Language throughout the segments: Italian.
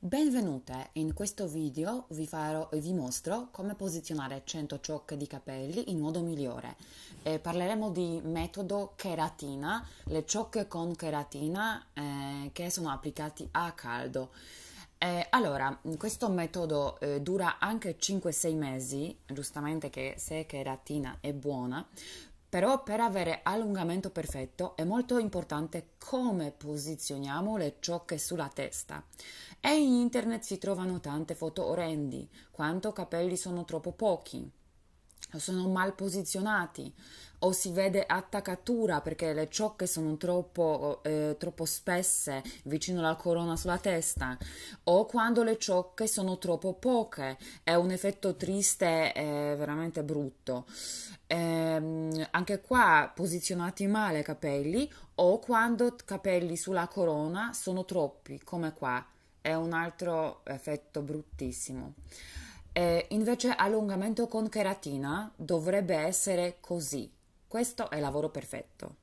Benvenute, in questo video vi, farò, vi mostro come posizionare 100 ciocche di capelli in modo migliore. Eh, parleremo di metodo cheratina, le ciocche con cheratina eh, che sono applicati a caldo. Eh, allora, questo metodo eh, dura anche 5-6 mesi, giustamente che se cheratina è buona, però per avere allungamento perfetto è molto importante come posizioniamo le ciocche sulla testa. E in internet si trovano tante foto orrendi, quanto capelli sono troppo pochi sono mal posizionati o si vede attaccatura perché le ciocche sono troppo, eh, troppo, spesse vicino alla corona sulla testa o quando le ciocche sono troppo poche è un effetto triste eh, veramente brutto ehm, anche qua posizionati male i capelli o quando i capelli sulla corona sono troppi come qua è un altro effetto bruttissimo eh, invece allungamento con cheratina dovrebbe essere così. Questo è il lavoro perfetto.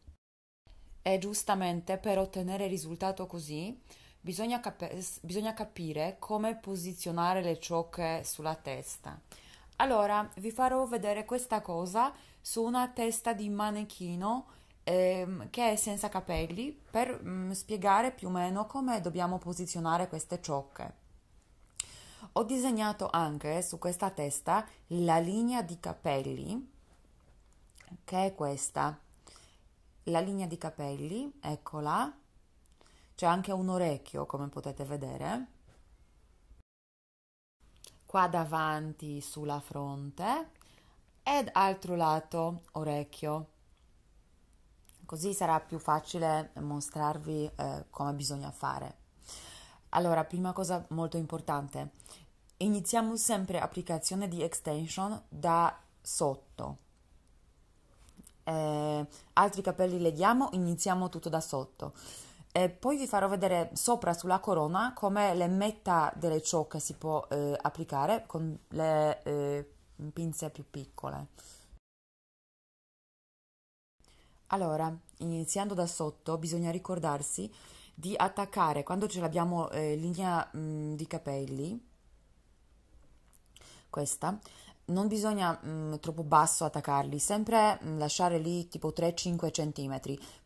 E giustamente per ottenere risultato così bisogna, cap- bisogna capire come posizionare le ciocche sulla testa. Allora, vi farò vedere questa cosa su una testa di manichino ehm, che è senza capelli per mh, mm, spiegare più o meno come dobbiamo posizionare queste ciocche ho disegnato anche su questa testa la linea di capelli che è questa la linea di capelli eccola c'è anche un orecchio come potete vedere qua davanti sulla fronte ed altro lato orecchio così sarà più facile mostrarvi eh, come bisogna fare allora prima cosa molto importante iniziamo sempre applicazione di extension da sotto. Eh, altri capelli leghiamo, iniziamo tutto da sotto. E poi vi farò vedere sopra sulla corona come le metà delle ciocche si può eh, applicare con le eh, pinze più piccole. Allora, iniziando da sotto, bisogna ricordarsi di attaccare quando ce l'abbiamo eh, linea mh, mm, di capelli questa, non bisogna mh, mm, troppo basso attaccarli, sempre mh, mm, lasciare lì tipo 3-5 cm,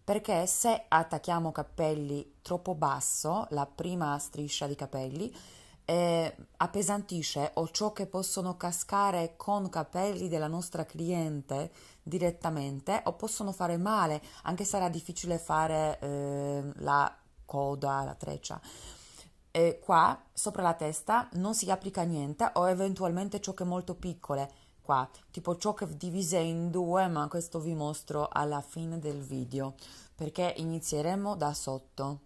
perché se attacchiamo capelli troppo basso, la prima striscia di capelli, eh, appesantisce o ciò che possono cascare con capelli della nostra cliente direttamente o possono fare male, anche sarà difficile fare eh, la coda, la treccia. E qua, sopra la testa, non si applica niente o eventualmente ciocche molto piccole, qua, tipo ciocche divise in due, ma questo vi mostro alla fine del video, perché inizieremo da sotto.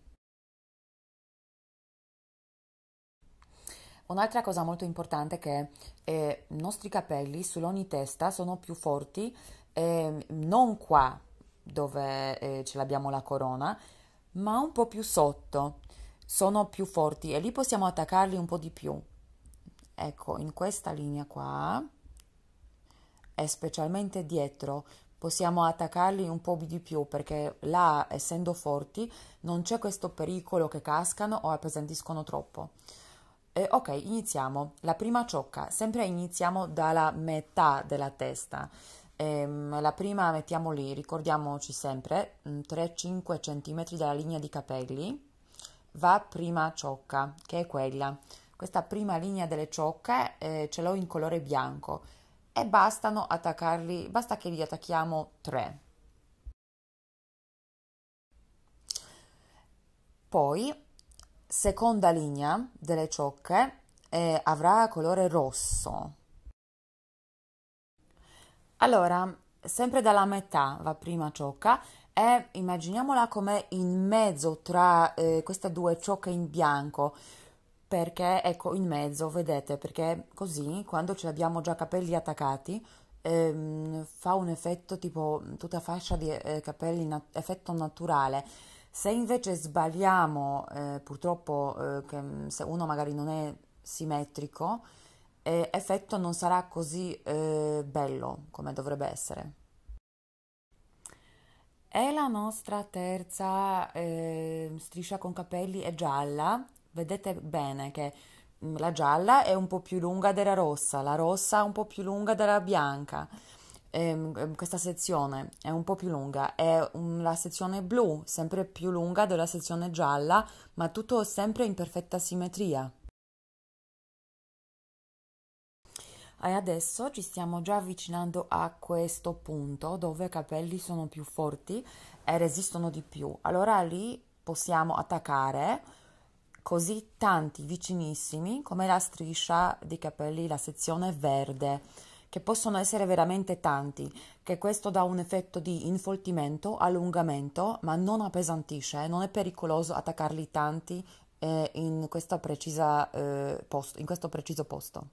Un'altra cosa molto importante è che eh, i nostri capelli sull'ogni testa sono più forti, eh, non qua dove eh, ce l'abbiamo la corona, ma un po' più sotto sono più forti e lì possiamo attaccarli un po' di più. Ecco, in questa linea qua e specialmente dietro possiamo attaccarli un po' di più perché là, essendo forti, non c'è questo pericolo che cascano o appesantiscono troppo. Eh, ok, iniziamo. La prima ciocca, sempre iniziamo dalla metà della testa. Ehm, la prima mettiamo lì, ricordiamoci sempre, 3-5 mm, cm dalla linea di capelli va prima ciocca, che è quella. Questa prima linea delle ciocche eh, ce l'ho in colore bianco e bastano attaccarli, basta che li attacchiamo tre. Poi, seconda linea delle ciocche eh, avrà colore rosso. Allora, sempre dalla metà va prima ciocca e immaginiamola come in mezzo tra eh, queste due ciocche in bianco perché ecco in mezzo vedete perché così quando ce l'abbiamo già capelli attaccati ehm, fa un effetto tipo tutta fascia di eh, capelli nat- effetto naturale se invece sbagliamo eh, purtroppo eh, che mm, se uno magari non è simmetrico eh, effetto non sarà così eh, bello come dovrebbe essere. E la nostra terza eh, striscia con capelli è gialla. Vedete bene che mm, la gialla è un po' più lunga della rossa, la rossa è un po' più lunga della bianca. Ehm, ehm, questa sezione è un po' più lunga, è la sezione blu sempre più lunga della sezione gialla, ma tutto sempre in perfetta simmetria. E adesso ci stiamo già avvicinando a questo punto dove i capelli sono più forti e resistono di più. Allora lì possiamo attaccare così tanti vicinissimi come la striscia di capelli, la sezione verde, che possono essere veramente tanti, che questo dà un effetto di infoltimento, allungamento, ma non appesantisce, eh. non è pericoloso attaccarli tanti eh, in, precisa, eh, posto, in questo preciso posto.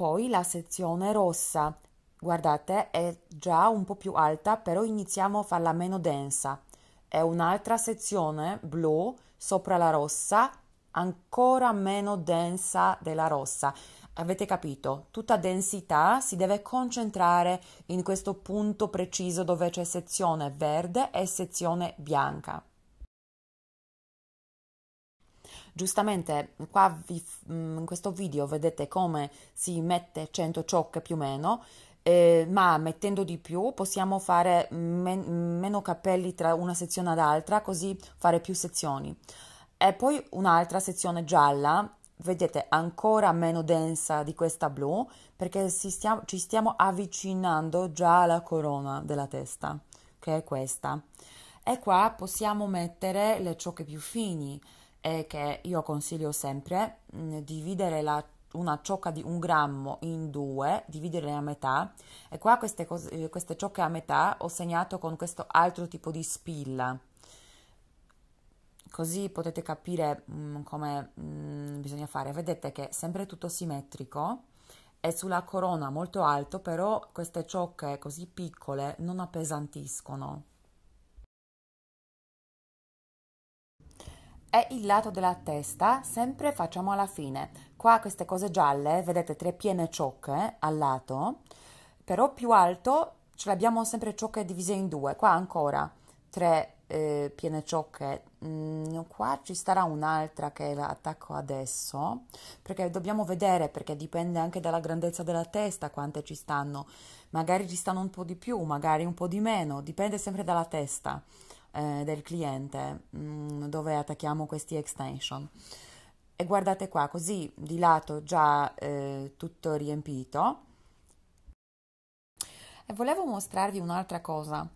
Poi la sezione rossa, guardate, è già un po' più alta, però iniziamo a farla meno densa. È un'altra sezione blu sopra la rossa, ancora meno densa della rossa. Avete capito? Tutta densità si deve concentrare in questo punto preciso dove c'è sezione verde e sezione bianca. Giustamente qua vi, mm, in questo video vedete come si mette 100 ciocche più o meno, eh, ma mettendo di più possiamo fare men meno capelli tra una sezione ad altra, così fare più sezioni. E poi un'altra sezione gialla vedete ancora meno densa di questa blu perché stiamo, ci stiamo avvicinando già alla corona della testa che è questa e qua possiamo mettere le ciocche più fini è che io consiglio sempre mh, mm, dividere la una ciocca di un grammo in due, dividere a metà e qua queste, cose, eh, queste ciocche a metà ho segnato con questo altro tipo di spilla così potete capire mm, come mm, bisogna fare vedete che è sempre tutto simmetrico è sulla corona molto alto però queste ciocche così piccole non appesantiscono è il lato della testa, sempre facciamo alla fine. Qua queste cose gialle, vedete tre piene ciocche eh, al lato, però più alto ce l'abbiamo sempre ciocche divise in due. Qua ancora tre eh, piene ciocche, mm, qua ci starà un'altra che attacco adesso, perché dobbiamo vedere, perché dipende anche dalla grandezza della testa quante ci stanno. Magari ci stanno un po' di più, magari un po' di meno, dipende sempre dalla testa eh, del cliente mh, mm, dove attacchiamo questi extension e guardate qua così di lato già eh, tutto riempito e volevo mostrarvi un'altra cosa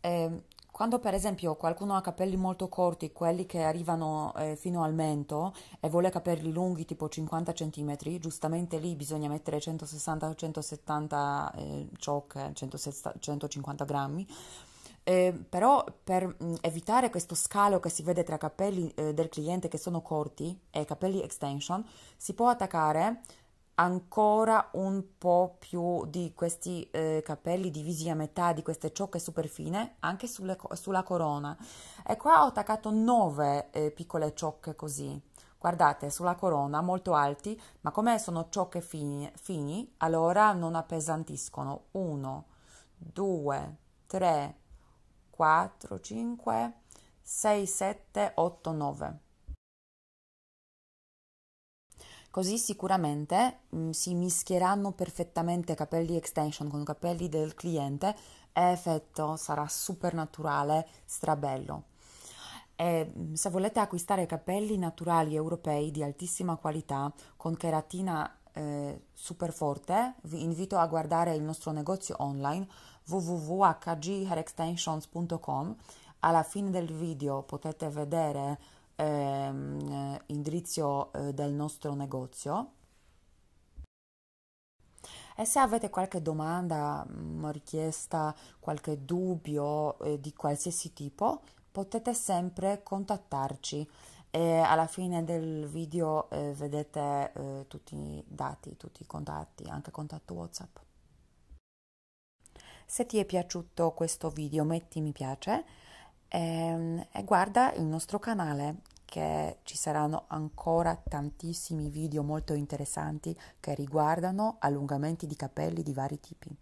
eh, quando per esempio qualcuno ha capelli molto corti, quelli che arrivano eh, fino al mento e vuole capelli lunghi tipo 50 cm, giustamente lì bisogna mettere 160-170 eh, ciocche, 150 grammi, eh, però per mm, evitare questo scalo che si vede tra capelli eh, del cliente che sono corti e capelli extension, si può attaccare ancora un po' più di questi eh, capelli divisi a metà, di queste ciocche super fine, anche sulle, sulla corona. E qua ho attaccato 9 eh, piccole ciocche così. Guardate, sulla corona, molto alti, ma come sono ciocche fini, fini allora non appesantiscono. 1, 2, 3, 4, 5, 6, 7, 8, 9. Così sicuramente mh, mm, si mischieranno perfettamente capelli extension con capelli del cliente e effetto sarà super naturale, strabello. E, mm, se volete acquistare capelli naturali europei di altissima qualità con cheratina eh, super forte, vi invito a guardare il nostro negozio online www.hghhairextensions.com. Alla fine del video potete vedere ehm, l'indirizzo eh, eh, del nostro negozio. E se avete qualche domanda, mh, mm, richiesta, qualche dubbio eh, di qualsiasi tipo, potete sempre contattarci e alla fine del video eh, vedete eh, tutti i dati, tutti i contatti, anche contatto WhatsApp. Se ti è piaciuto questo video metti mi piace e, ehm, e guarda il nostro canale che ci saranno ancora tantissimi video molto interessanti che riguardano allungamenti di capelli di vari tipi.